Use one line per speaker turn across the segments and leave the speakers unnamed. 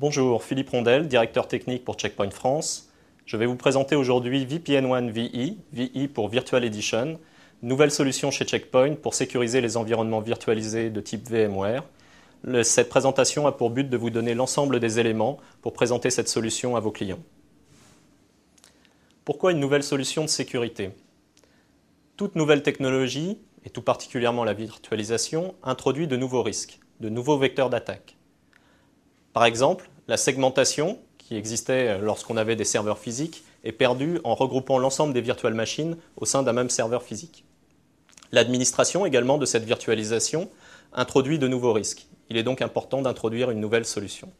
Bonjour, Philippe Rondel, directeur technique pour Checkpoint France. Je vais vous présenter aujourd'hui VPN1 VE, VE e pour Virtual Edition, nouvelle solution chez Checkpoint pour sécuriser les environnements virtualisés de type VMware. cette présentation a pour but de vous donner l'ensemble des éléments pour présenter cette solution à vos clients. Pourquoi une nouvelle solution de sécurité Toute nouvelle technologie, et tout particulièrement la virtualisation, introduit de nouveaux risques, de nouveaux vecteurs d'attaque. Par exemple, la segmentation, qui existait euh, lorsqu'on avait des serveurs physiques, est perdue en regroupant l'ensemble des virtual machines au sein d'un même serveur physique. L'administration également de cette virtualisation introduit de nouveaux risques. Il est donc important d'introduire une nouvelle solution.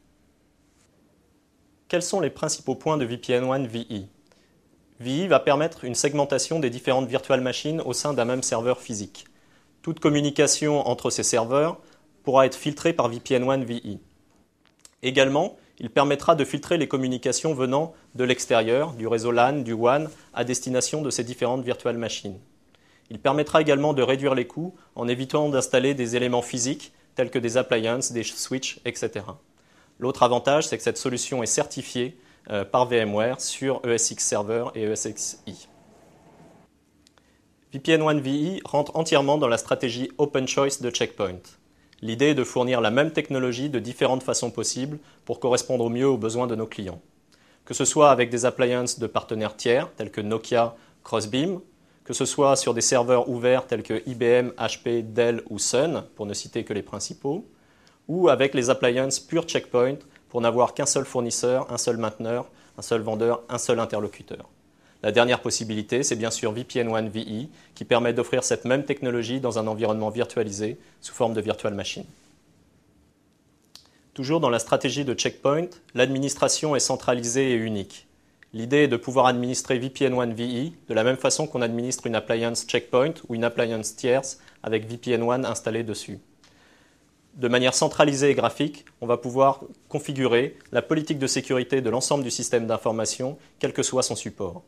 Quels sont les principaux points de VPN1 vi VI va permettre une segmentation des différentes virtual machines au sein d'un même serveur physique. Toute communication entre ces serveurs pourra être filtrée par VPN1 VI. Également, il permettra de filtrer les communications venant de l'extérieur, du réseau LAN, du WAN, à destination de ces différentes virtual machines. Il permettra également de réduire les coûts en évitant d'installer des éléments physiques tels que des appliances, des switches, etc. L'autre avantage, c'est que cette solution est certifiée euh, par VMware sur ESX Server et ESXi. VPN One VE rentre entièrement dans la stratégie Open Choice de Checkpoint. L'idée est de fournir la même technologie de différentes façons possibles pour correspondre au mieux aux besoins de nos clients. Que ce soit avec des appliances de partenaires tiers tels que Nokia, Crossbeam, que ce soit sur des serveurs ouverts tels que IBM, HP, Dell ou Sun, pour ne citer que les principaux, ou avec les appliances pure checkpoint pour n'avoir qu'un seul fournisseur, un seul mainteneur, un seul vendeur, un seul interlocuteur. La dernière possibilité, c'est bien sûr VPN One VE, qui permet d'offrir cette même technologie dans un environnement virtualisé sous forme de virtual machine. Toujours dans la stratégie de Checkpoint, l'administration est centralisée et unique. L'idée est de pouvoir administrer VPN One Vi e de la même façon qu'on administre une appliance Checkpoint ou une appliance tierce avec VPN One installé dessus. De manière centralisée et graphique, on va pouvoir configurer la politique de sécurité de l'ensemble du système d'information, quel que soit son support.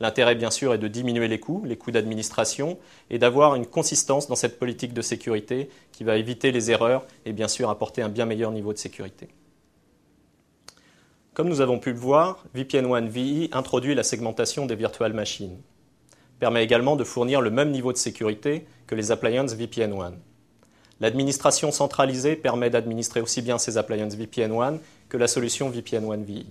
L'intérêt, bien sûr, est de diminuer les coûts, les coûts d'administration, et d'avoir une consistance dans cette politique de sécurité qui va éviter les erreurs et, bien sûr, apporter un bien meilleur niveau de sécurité. Comme nous avons pu le voir, VPN 1 VI introduit la segmentation des virtual machines. Permet également de fournir le même niveau de sécurité que les appliances VPN One. L'administration centralisée permet d'administrer aussi bien ces appliances VPN One que la solution VPN 1 VI.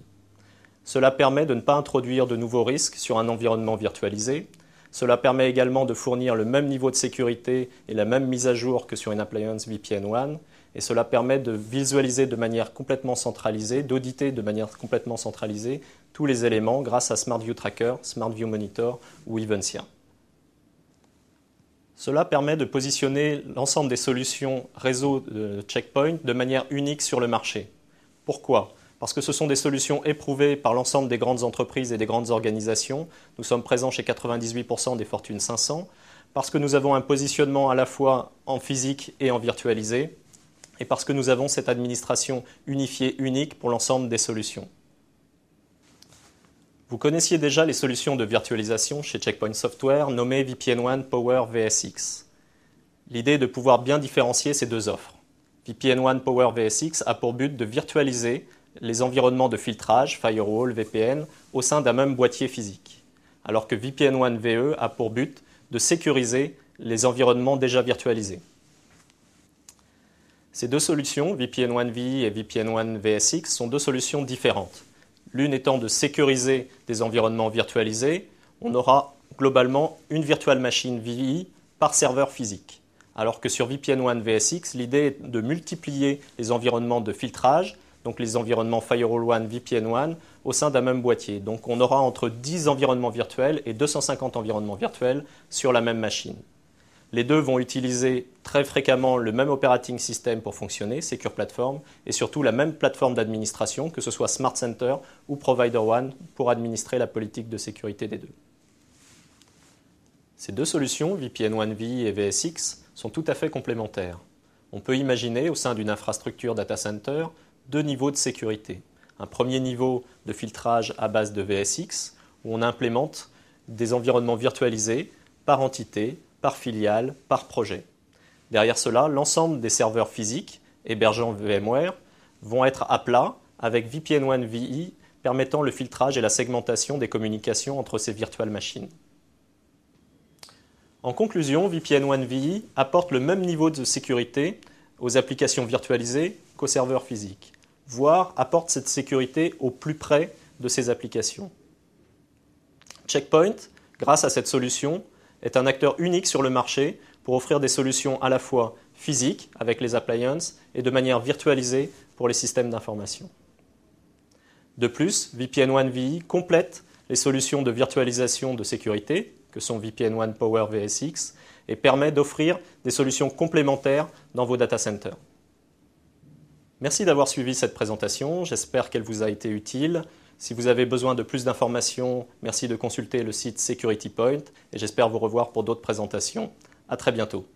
Cela permet de ne pas introduire de nouveaux risques sur un environnement virtualisé. Cela permet également de fournir le même niveau de sécurité et la même mise à jour que sur une appliance VPN One. Et cela permet de visualiser de manière complètement centralisée, d'auditer de manière complètement centralisée tous les éléments grâce à Smart View Tracker, Smart View Monitor ou Evencia. Cela permet de positionner l'ensemble des solutions réseau de euh, checkpoint de manière unique sur le marché. Pourquoi parce que ce sont des solutions éprouvées par l'ensemble des grandes entreprises et des grandes organisations. Nous sommes présents chez 98% des fortunes 500, parce que nous avons un positionnement à la fois en physique et en virtualisé, et parce que nous avons cette administration unifiée unique pour l'ensemble des solutions. Vous connaissiez déjà les solutions de virtualisation chez Checkpoint Software nommées VPN1 Power VSX. L'idée est de pouvoir bien différencier ces deux offres. VPN1 Power VSX a pour but de virtualiser les environnements de filtrage, firewall, VPN, au sein d'un même boîtier physique, alors que VPN 1 VE a pour but de sécuriser les environnements déjà virtualisés. Ces deux solutions, VPN 1 VI e et VPN One VSX, sont deux solutions différentes. L'une étant de sécuriser des environnements virtualisés, on aura globalement une virtual machine VI par serveur physique. Alors que sur VPN One VSX, l'idée est de multiplier les environnements de filtrage donc les environnements Firewall One, VPN One, au sein d'un même boîtier. Donc on aura entre 10 environnements virtuels et 250 environnements virtuels sur la même machine. Les deux vont utiliser très fréquemment le même operating system pour fonctionner, Secure Platform, et surtout la même plateforme d'administration, que ce soit Smart Center ou Provider One, pour administrer la politique de sécurité des deux. Ces deux solutions, VPN One v et VSX, sont tout à fait complémentaires. On peut imaginer au sein d'une infrastructure data center deux niveaux de sécurité. Un premier niveau de filtrage à base de VSX, où on implémente des environnements virtualisés par entité, par filiale, par projet. Derrière cela, l'ensemble des serveurs physiques hébergeant VMware vont être à plat avec VPN1 VI permettant le filtrage et la segmentation des communications entre ces virtual machines. En conclusion, VPN1 VI apporte le même niveau de sécurité aux applications virtualisées qu'aux serveurs physiques voire apporte cette sécurité au plus près de ses applications. Checkpoint, grâce à cette solution, est un acteur unique sur le marché pour offrir des solutions à la fois physiques avec les appliances et de manière virtualisée pour les systèmes d'information. De plus, VPN One VI complète les solutions de virtualisation de sécurité, que sont VPN One Power VSX, et permet d'offrir des solutions complémentaires dans vos data centers. Merci d'avoir suivi cette présentation, j'espère qu'elle vous a été utile. Si vous avez besoin de plus d'informations, merci de consulter le site Security Point et j'espère vous revoir pour d'autres présentations. À très bientôt.